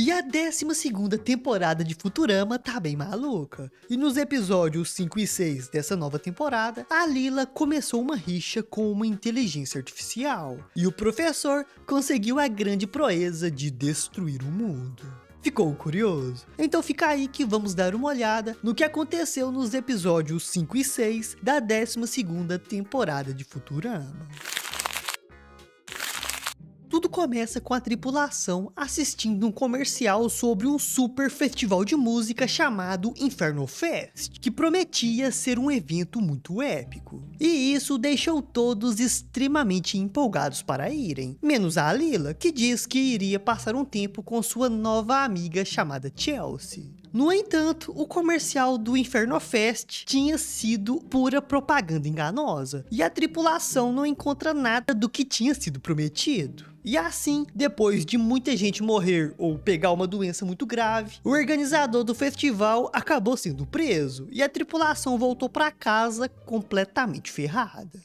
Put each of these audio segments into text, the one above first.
E a 12 temporada de Futurama tá bem maluca. E nos episódios 5 e 6 dessa nova temporada, a Lila começou uma rixa com uma inteligência artificial. E o professor conseguiu a grande proeza de destruir o mundo. Ficou curioso? Então fica aí que vamos dar uma olhada no que aconteceu nos episódios 5 e 6 da 12 temporada de Futurama. Tudo começa com a tripulação assistindo um comercial sobre um super festival de música chamado Inferno Fest, que prometia ser um evento muito épico. E isso deixou todos extremamente empolgados para irem, menos a Lila, que diz que iria passar um tempo com sua nova amiga chamada Chelsea. No entanto, o comercial do Inferno Fest tinha sido pura propaganda enganosa, e a tripulação não encontra nada do que tinha sido prometido. E assim, depois de muita gente morrer ou pegar uma doença muito grave, o organizador do festival acabou sendo preso e a tripulação voltou para casa completamente ferrada.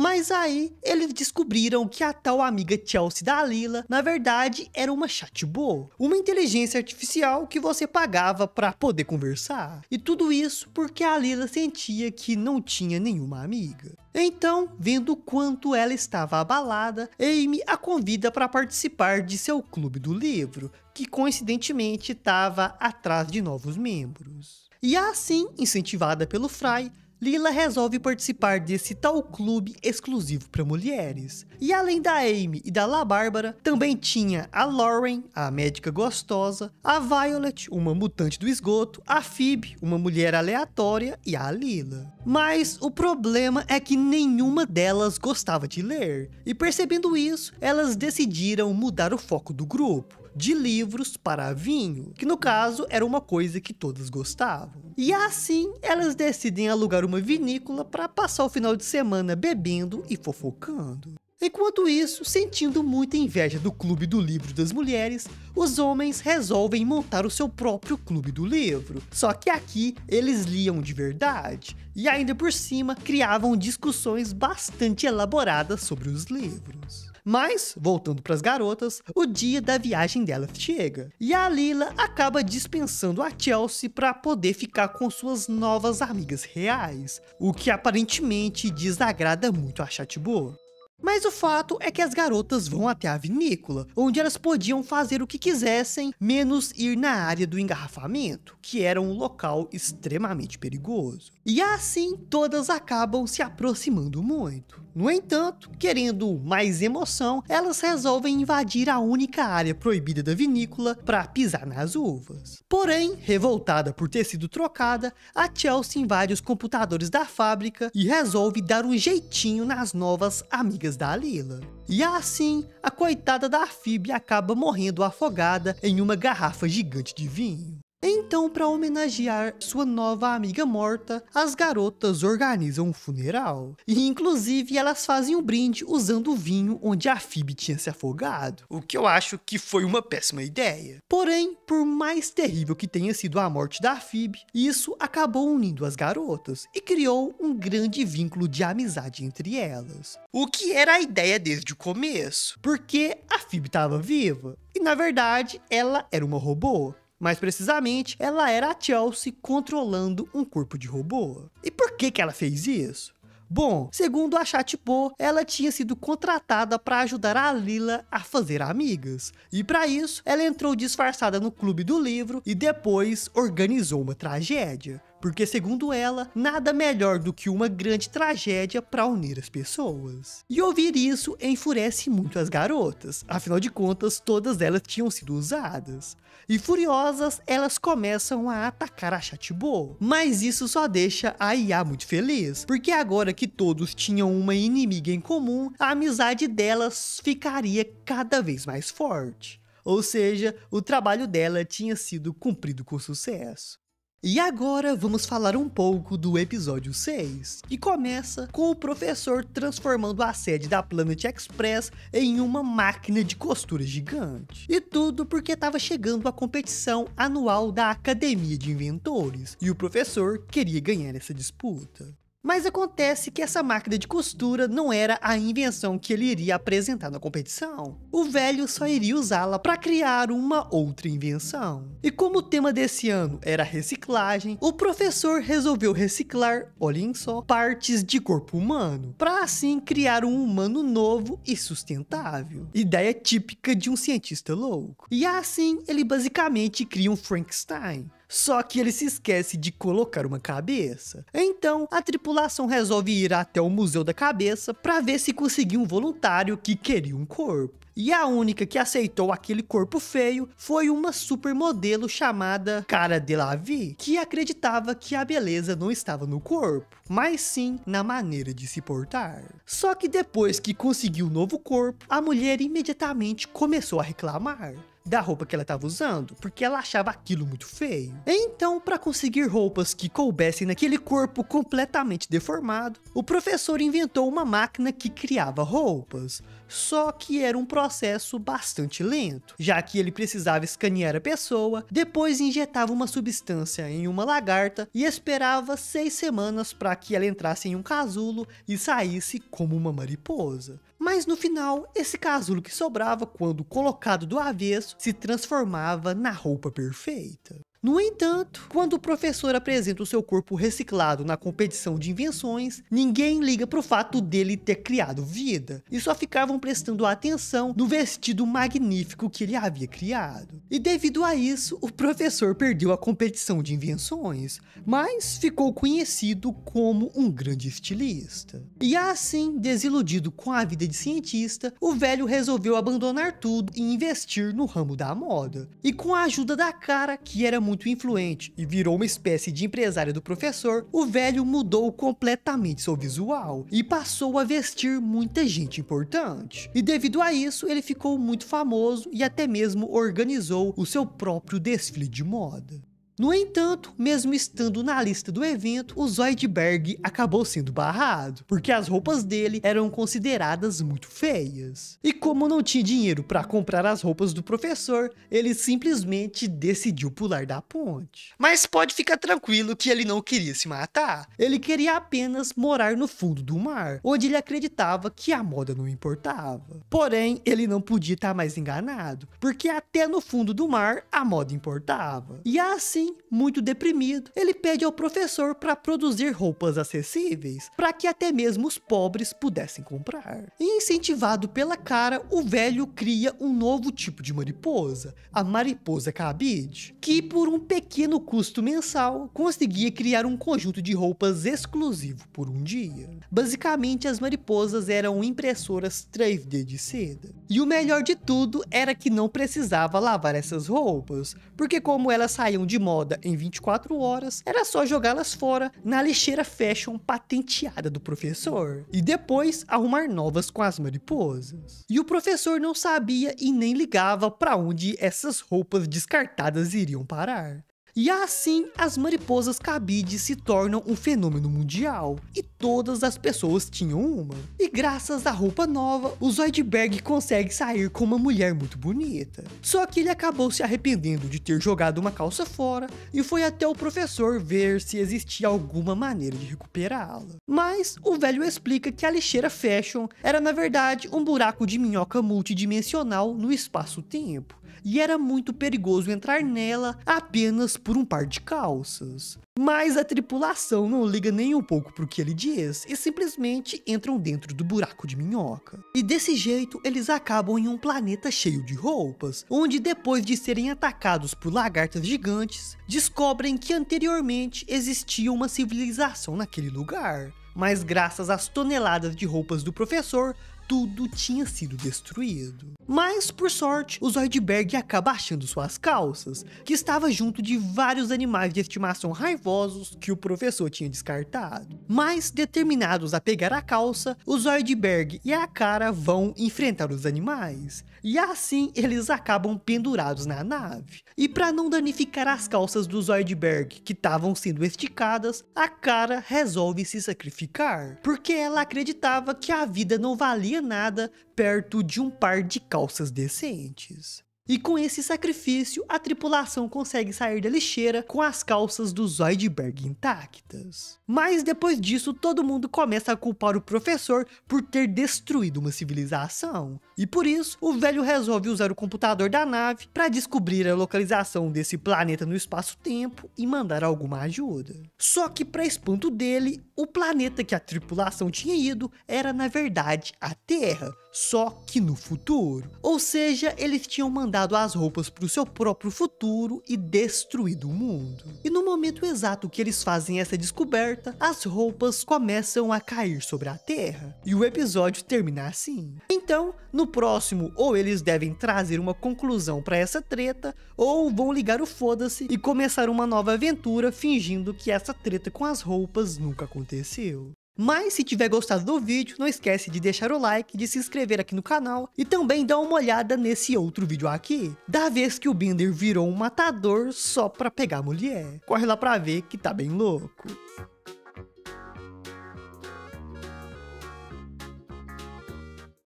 Mas aí eles descobriram que a tal amiga Chelsea da Lila, na verdade, era uma chatbot, uma inteligência artificial que você pagava para poder conversar. E tudo isso porque a Lila sentia que não tinha nenhuma amiga. Então, vendo o quanto ela estava abalada, Amy a convida para participar de seu clube do livro, que coincidentemente estava atrás de novos membros. E assim, incentivada pelo Fry, Lila resolve participar desse tal clube exclusivo para mulheres. E além da Amy e da La Bárbara, também tinha a Lauren, a médica gostosa, a Violet, uma mutante do esgoto, a Phoebe, uma mulher aleatória e a Lila. Mas o problema é que nenhuma delas gostava de ler, e percebendo isso, elas decidiram mudar o foco do grupo de livros para vinho, que no caso era uma coisa que todas gostavam. E assim, elas decidem alugar uma vinícola para passar o final de semana bebendo e fofocando. Enquanto isso, sentindo muita inveja do Clube do Livro das Mulheres, os homens resolvem montar o seu próprio Clube do Livro. Só que aqui eles liam de verdade e ainda por cima criavam discussões bastante elaboradas sobre os livros. Mas, voltando para as garotas, o dia da viagem delas chega e a Lila acaba dispensando a Chelsea para poder ficar com suas novas amigas reais, o que aparentemente desagrada muito a Chatbot. Mas o fato é que as garotas vão até a vinícola, onde elas podiam fazer o que quisessem, menos ir na área do engarrafamento, que era um local extremamente perigoso. E assim todas acabam se aproximando muito. No entanto, querendo mais emoção, elas resolvem invadir a única área proibida da vinícola para pisar nas uvas. Porém, revoltada por ter sido trocada, a Chelsea invade os computadores da fábrica e resolve dar um jeitinho nas novas amigas da Lila. E assim, a coitada da Phoebe acaba morrendo afogada em uma garrafa gigante de vinho. Então, para homenagear sua nova amiga morta, as garotas organizam um funeral. E inclusive elas fazem um brinde usando o vinho onde a Phoebe tinha se afogado, o que eu acho que foi uma péssima ideia. Porém, por mais terrível que tenha sido a morte da Phoebe, isso acabou unindo as garotas e criou um grande vínculo de amizade entre elas. O que era a ideia desde o começo, porque a Phoebe estava viva e na verdade ela era uma robô. Mais precisamente, ela era a Chelsea controlando um corpo de robô. E por que, que ela fez isso? Bom, segundo a Chatipô, ela tinha sido contratada para ajudar a Lila a fazer amigas. E para isso, ela entrou disfarçada no clube do livro e depois organizou uma tragédia porque segundo ela, nada melhor do que uma grande tragédia para unir as pessoas. E ouvir isso enfurece muito as garotas, afinal de contas todas elas tinham sido usadas. E furiosas, elas começam a atacar a Chatbo. Mas isso só deixa a IA muito feliz, porque agora que todos tinham uma inimiga em comum, a amizade delas ficaria cada vez mais forte. Ou seja, o trabalho dela tinha sido cumprido com sucesso. E agora vamos falar um pouco do episódio 6, que começa com o professor transformando a sede da Planet Express em uma máquina de costura gigante. E tudo porque estava chegando a competição anual da Academia de Inventores, e o professor queria ganhar essa disputa. Mas acontece que essa máquina de costura não era a invenção que ele iria apresentar na competição. O velho só iria usá-la para criar uma outra invenção. E como o tema desse ano era reciclagem, o professor resolveu reciclar, olhem só, partes de corpo humano, para assim criar um humano novo e sustentável. Ideia típica de um cientista louco. E assim ele basicamente cria um Frankenstein, só que ele se esquece de colocar uma cabeça. Então, a tripulação resolve ir até o Museu da Cabeça para ver se conseguiu um voluntário que queria um corpo. E a única que aceitou aquele corpo feio foi uma supermodelo chamada Cara Delevingne, que acreditava que a beleza não estava no corpo, mas sim na maneira de se portar. Só que depois que conseguiu um novo corpo, a mulher imediatamente começou a reclamar da roupa que ela estava usando, porque ela achava aquilo muito feio. Então, para conseguir roupas que coubessem naquele corpo completamente deformado, o professor inventou uma máquina que criava roupas. Só que era um processo bastante lento, já que ele precisava escanear a pessoa, depois injetava uma substância em uma lagarta e esperava seis semanas para que ela entrasse em um casulo e saísse como uma mariposa. Mas no final, esse casulo que sobrava, quando colocado do avesso, se transformava na roupa perfeita. No entanto, quando o professor apresenta o seu corpo reciclado na competição de invenções, ninguém liga pro fato dele ter criado vida, e só ficavam prestando atenção no vestido magnífico que ele havia criado. E devido a isso, o professor perdeu a competição de invenções, mas ficou conhecido como um grande estilista. E assim, desiludido com a vida de cientista, o velho resolveu abandonar tudo e investir no ramo da moda. E com a ajuda da cara, que era muito influente e virou uma espécie de empresário do professor, o velho mudou completamente seu visual e passou a vestir muita gente importante. E devido a isso, ele ficou muito famoso e até mesmo organizou o seu próprio desfile de moda. No entanto, mesmo estando na lista do evento, o Zoidberg acabou sendo barrado, porque as roupas dele eram consideradas muito feias. E como não tinha dinheiro para comprar as roupas do professor, ele simplesmente decidiu pular da ponte. Mas pode ficar tranquilo que ele não queria se matar. Ele queria apenas morar no fundo do mar, onde ele acreditava que a moda não importava. Porém, ele não podia estar tá mais enganado, porque até no fundo do mar a moda importava. E assim ruim, muito deprimido, ele pede ao professor para produzir roupas acessíveis para que até mesmo os pobres pudessem comprar. E incentivado pela cara, o velho cria um novo tipo de mariposa, a mariposa cabide, que por um pequeno custo mensal conseguia criar um conjunto de roupas exclusivo por um dia. Basicamente, as mariposas eram impressoras 3D de seda. E o melhor de tudo era que não precisava lavar essas roupas, porque como elas saíam de moda moda em 24 horas, era só jogá-las fora na lixeira fashion patenteada do professor. E depois arrumar novas com as mariposas. E o professor não sabia e nem ligava para onde essas roupas descartadas iriam parar. E assim, as mariposas cabides se tornam um fenômeno mundial, e todas as pessoas tinham uma. E graças à roupa nova, o Zoidberg consegue sair com uma mulher muito bonita. Só que ele acabou se arrependendo de ter jogado uma calça fora, e foi até o professor ver se existia alguma maneira de recuperá-la. Mas o velho explica que a lixeira fashion era na verdade um buraco de minhoca multidimensional no espaço-tempo, e era muito perigoso entrar nela apenas por um par de calças. Mas a tripulação não liga nem um pouco para o que ele diz e simplesmente entram dentro do buraco de minhoca. E desse jeito eles acabam em um planeta cheio de roupas, onde depois de serem atacados por lagartas gigantes, descobrem que anteriormente existia uma civilização naquele lugar. Mas graças às toneladas de roupas do professor, tudo tinha sido destruído. Mas, por sorte, o Zoidberg acaba achando suas calças, que estava junto de vários animais de estimação raivosos que o professor tinha descartado. Mas, determinados a pegar a calça, o Zoidberg e a Cara vão enfrentar os animais, e assim eles acabam pendurados na nave. E para não danificar as calças do Zoidberg que estavam sendo esticadas, a Cara resolve se sacrificar, porque ela acreditava que a vida não valia nada perto de um par de calças decentes. E com esse sacrifício, a tripulação consegue sair da lixeira com as calças do Zoidberg intactas. Mas depois disso, todo mundo começa a culpar o professor por ter destruído uma civilização. E por isso, o velho resolve usar o computador da nave para descobrir a localização desse planeta no espaço-tempo e mandar alguma ajuda. Só que, para espanto dele, o planeta que a tripulação tinha ido era na verdade a Terra só que no futuro. Ou seja, eles tinham mandado as roupas para o seu próprio futuro e destruído o mundo. E no momento exato que eles fazem essa descoberta, as roupas começam a cair sobre a Terra. E o episódio termina assim. Então, no próximo, ou eles devem trazer uma conclusão para essa treta, ou vão ligar o foda-se e começar uma nova aventura fingindo que essa treta com as roupas nunca aconteceu. Mas se tiver gostado do vídeo, não esquece de deixar o like, de se inscrever aqui no canal e também dar uma olhada nesse outro vídeo aqui, da vez que o Binder virou um matador só pra pegar mulher. Corre lá pra ver que tá bem louco.